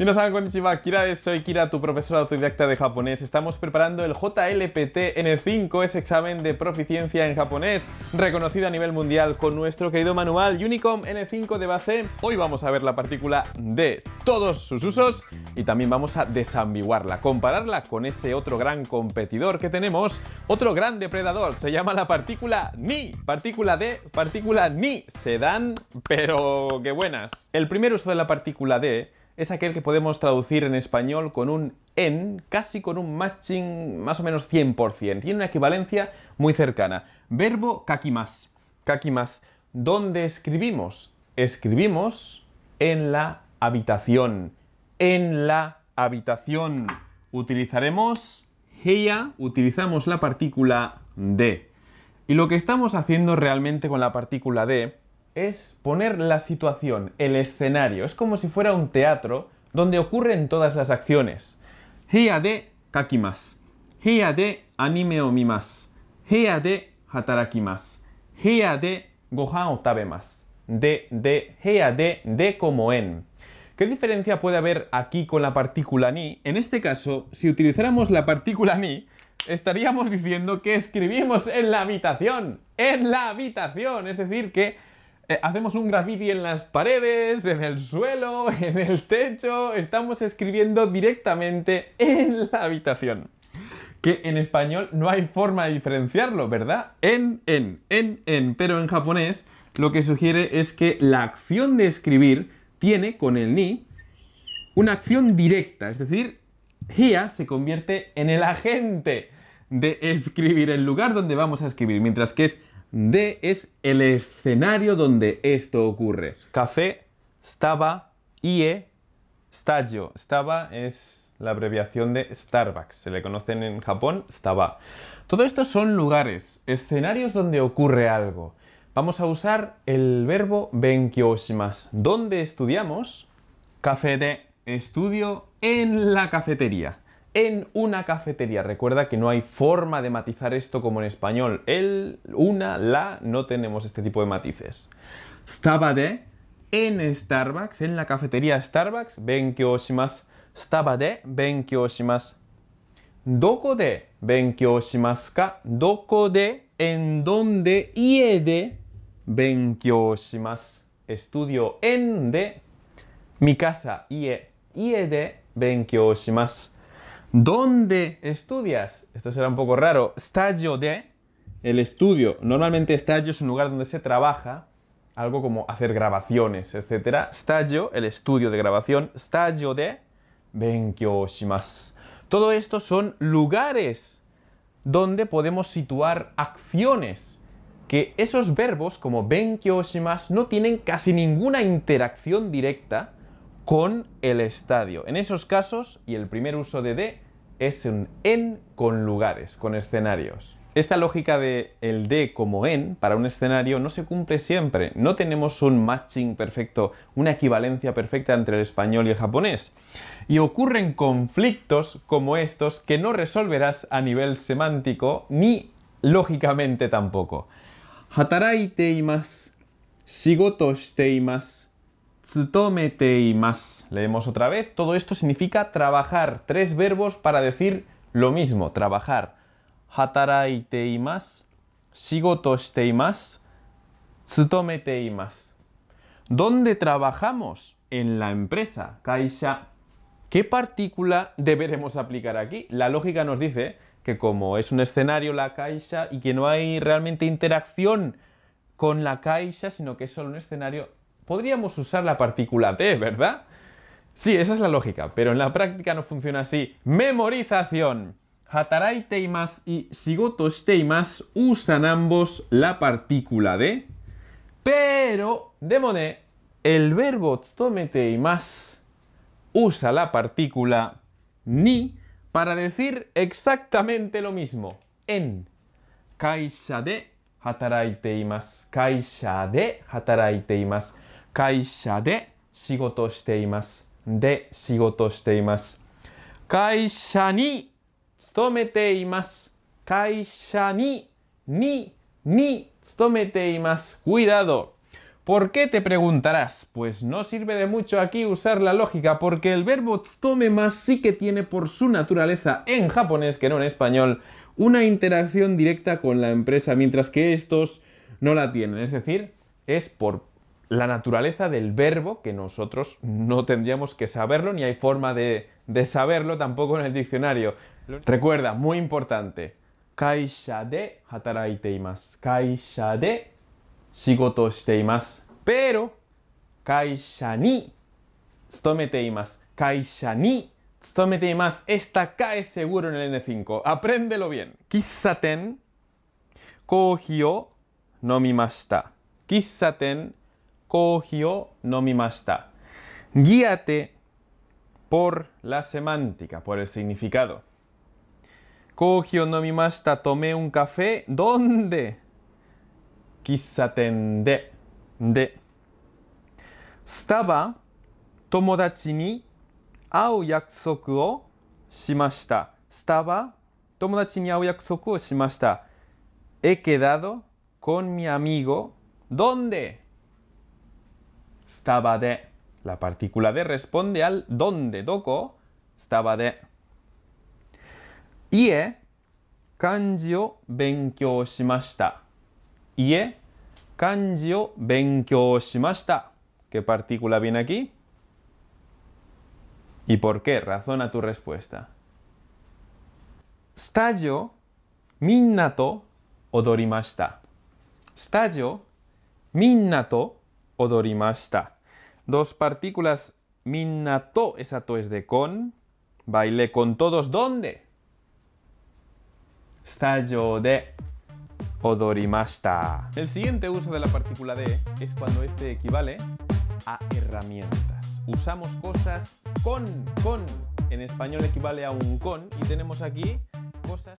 Minasan konnichiwa, Kira soy Kira, tu profesora autodidacta de japonés. Estamos preparando el JLPT N5, ese examen de proficiencia en japonés, reconocido a nivel mundial con nuestro querido manual Unicom N5 de base. Hoy vamos a ver la partícula de todos sus usos y también vamos a desambiguarla, compararla con ese otro gran competidor que tenemos, otro gran depredador, se llama la partícula Ni, partícula D, partícula Ni, se dan, pero qué buenas. El primer uso de la partícula D es aquel que podemos traducir en español con un en, casi con un matching más o menos 100%. Tiene una equivalencia muy cercana. Verbo kakimas. Kakimas. ¿Dónde escribimos? Escribimos en la habitación. En la habitación. Utilizaremos heya, utilizamos la partícula de. Y lo que estamos haciendo realmente con la partícula de es poner la situación, el escenario. Es como si fuera un teatro donde ocurren todas las acciones. de kakimas. de de, de ¿Qué diferencia puede haber aquí con la partícula ni? En este caso, si utilizáramos la partícula ni, estaríamos diciendo que escribimos en la habitación. En la habitación. Es decir, que eh, hacemos un graffiti en las paredes, en el suelo, en el techo. Estamos escribiendo directamente en la habitación. Que en español no hay forma de diferenciarlo, ¿verdad? En, en, en, en. Pero en japonés lo que sugiere es que la acción de escribir tiene con el ni una acción directa, es decir, Hia se convierte en el agente de escribir, el lugar donde vamos a escribir, mientras que es D es el escenario donde esto ocurre. Café, estaba, IE, stagio. Estaba es la abreviación de Starbucks. Se le conocen en Japón, estaba. Todo esto son lugares, escenarios donde ocurre algo. Vamos a usar el verbo benkyoushimasu, ¿Dónde estudiamos café de estudio en la cafetería en una cafetería. Recuerda que no hay forma de matizar esto como en español. El, una, la, no tenemos este tipo de matices. Estaba de en Starbucks, en la cafetería Starbucks, ven que Estaba de ven que Doko de ven que ka. Doko de en donde ie de ven que Estudio en de mi casa ie. Ie de ven que ¿Dónde estudias? Esto será un poco raro. Estadio de, el estudio. Normalmente estadio es un lugar donde se trabaja, algo como hacer grabaciones, etc. Estadio, el estudio de grabación. Estadio de, benkyo shimasu. Todo esto son lugares donde podemos situar acciones. Que esos verbos como benkyo shimasu no tienen casi ninguna interacción directa con el estadio. En esos casos, y el primer uso de D es un en con lugares, con escenarios. Esta lógica de el de como en para un escenario no se cumple siempre. No tenemos un matching perfecto, una equivalencia perfecta entre el español y el japonés. Y ocurren conflictos como estos que no resolverás a nivel semántico ni lógicamente tampoco. Hataraite shigoto shite imasu, Tsutomete y más. Leemos otra vez. Todo esto significa trabajar. Tres verbos para decir lo mismo. Trabajar. Hataraite y más. Shigoto y y más. ¿Dónde trabajamos? En la empresa. Kaisha. ¿Qué partícula deberemos aplicar aquí? La lógica nos dice que como es un escenario la caixa y que no hay realmente interacción con la caixa, sino que es solo un escenario, podríamos usar la partícula de, ¿verdad? Sí, esa es la lógica, pero en la práctica no funciona así. Memorización. Hatarai teimas y Shigoto teimas usan ambos la partícula de, pero demone el verbo TSTOMETEIMAS usa la partícula ni para decir exactamente lo mismo. En kaisha de hataraiteimas, kaisha de hataraiteimas de... de... Cuidado. ¿Por qué te preguntarás? Pues no sirve de mucho aquí usar la lógica porque el verbo TSTOME más sí que tiene por su naturaleza en japonés que no en español una interacción directa con la empresa mientras que estos no la tienen. Es decir, es por la naturaleza del verbo, que nosotros no tendríamos que saberlo, ni hay forma de, saberlo tampoco en el diccionario. Recuerda, muy importante, kaisha de hataraiteimas, kaisha de shigoto shiteimas, pero kaisha ni tsutometeimas, kaisha ni Stometeimas. esta cae es seguro en el N5, apréndelo bien. Kissaten, kohio, nomimashita. Kissaten, kohi o nomimashita. Guíate por la semántica, por el significado. cogió o nomimashita, tomé un café. ¿Dónde? Quizá de. De. Staba tomodachi ni au yakusoku o shimashita. Estaba. tomodachi ni au yakusoku o shimashita. He quedado con mi amigo. ¿Dónde? Estaba de. La partícula de responde al donde doko Estaba de. Ie kanji o benkyou shimashita. Ie kanji o benkyou shimashita. ¿Qué partícula viene aquí? ¿Y por qué? Razona tu respuesta. Stayo minnato odorimashita. Stayo minnato odorimashita. Dos partículas minato, esa to es de con. Bailé con todos, ¿dónde? Stallo de Odorimasta. El siguiente uso de la partícula de es cuando este equivale a herramientas. Usamos cosas con, con. En español equivale a un con y tenemos aquí cosas...